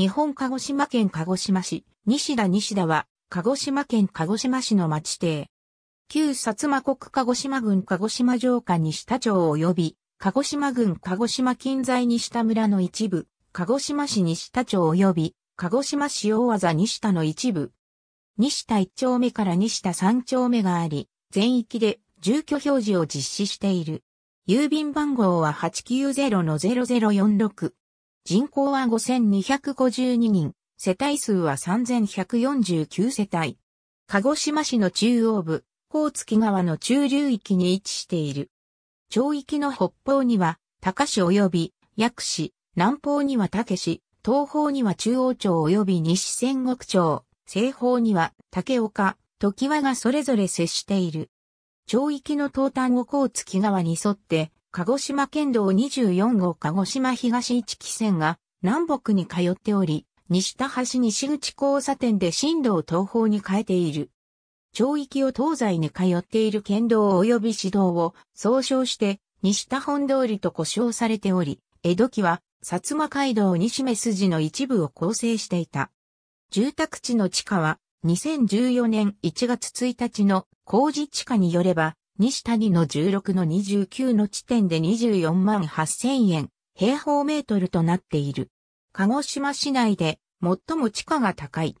日本鹿児島県鹿児島市、西田西田は、鹿児島県鹿児島市の町邸。旧薩摩国鹿児島郡鹿児島城下西田町及び、鹿児島郡鹿児島近在西田村の一部、鹿児島市西田町及び、鹿児島市大技西田の一部。西田一丁目から西田三丁目があり、全域で住居表示を実施している。郵便番号は890-0046。人口は5252人、世帯数は3149世帯。鹿児島市の中央部、高月川の中流域に位置している。町域の北方には、高市及び、薬市、南方には竹市、東方には中央町及び西仙石町、西方には竹岡、時和がそれぞれ接している。町域の東端を高月川に沿って、鹿児島県道24号鹿児島東一期線が南北に通っており、西田橋西口交差点で進路を東方に変えている。町域を東西に通っている県道及び市道を総称して西田本通りと呼称されており、江戸期は薩摩街道西目筋の一部を構成していた。住宅地の地下は2014年1月1日の工事地下によれば西谷の16の29の地点で24万8000円、平方メートルとなっている。鹿児島市内で最も地価が高い。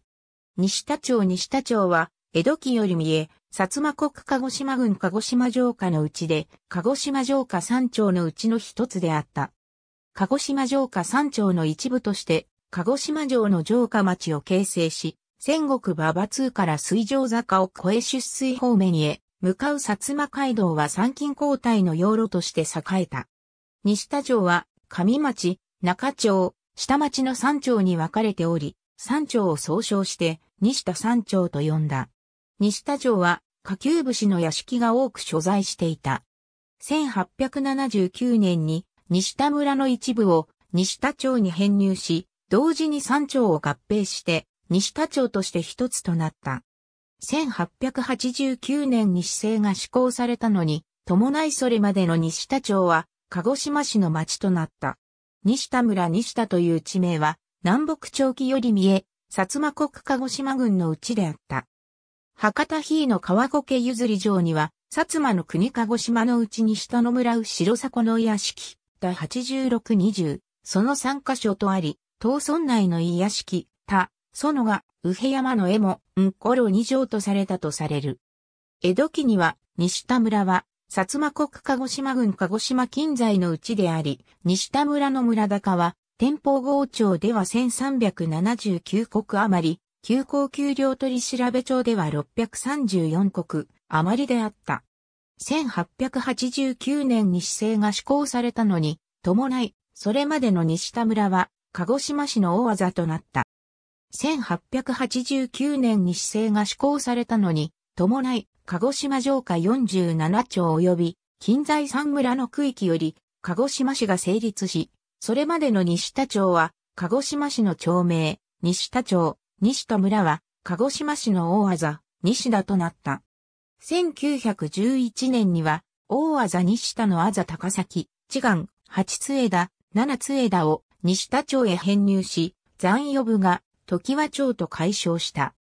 西田町西田町は、江戸期より見え、薩摩国鹿児島郡鹿児島城下のうちで、鹿児島城下三町のうちの一つであった。鹿児島城下三町の一部として、鹿児島城の城下町を形成し、戦国馬場通から水上坂を越え出水方面へ、向かう薩摩街道は参勤交代の養路として栄えた。西田城は上町、中町、下町の三町に分かれており、三町を総称して西田三町と呼んだ。西田城は下級武士の屋敷が多く所在していた。1879年に西田村の一部を西田町に編入し、同時に三町を合併して西田町として一つとなった。1889年に市政が施行されたのに、伴いそれまでの西田町は、鹿児島市の町となった。西田村西田という地名は、南北長期より見え、薩摩国鹿児島郡のうちであった。博多比の川苔譲り城には、薩摩の国鹿児島のうち西田の村後迫の屋敷、第8620、その3カ所とあり、東村内の屋敷、園が、右辺山の絵も、んころ二条とされたとされる。江戸期には、西田村は、薩摩国鹿児島郡鹿児島近在のうちであり、西田村の村高は、天保郷町では1379国余り、急行丘陵取調べ町では634国余りであった。1889年に市政が施行されたのに、伴い、それまでの西田村は、鹿児島市の大技となった。1889年に市政が施行されたのに、伴い、鹿児島城下47町及び、近在三村の区域より、鹿児島市が成立し、それまでの西田町は、鹿児島市の町名、西田町、西田村は、鹿児島市の大技、西田となった。1911年には、大技西田のあざ高崎、地岸、八津枝、七津枝を西田町へ編入し、残余部が時和町と解消した。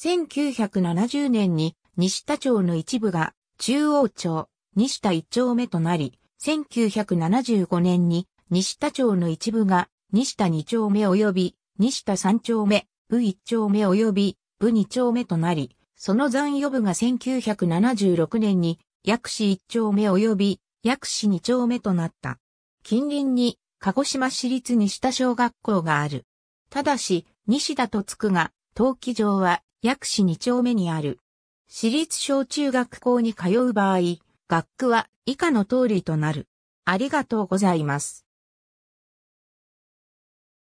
1970年に西田町の一部が中央町、西田一丁目となり、1975年に西田町の一部が西田二丁目及び西田三丁目、部一丁目及び部二丁目となり、その残余部が1976年に薬師一丁目及び薬師二丁目となった。近隣に鹿児島市立西田小学校がある。ただし、西田とつくが、登記場は、薬師二丁目にある。私立小中学校に通う場合、学区は以下の通りとなる。ありがとうございます。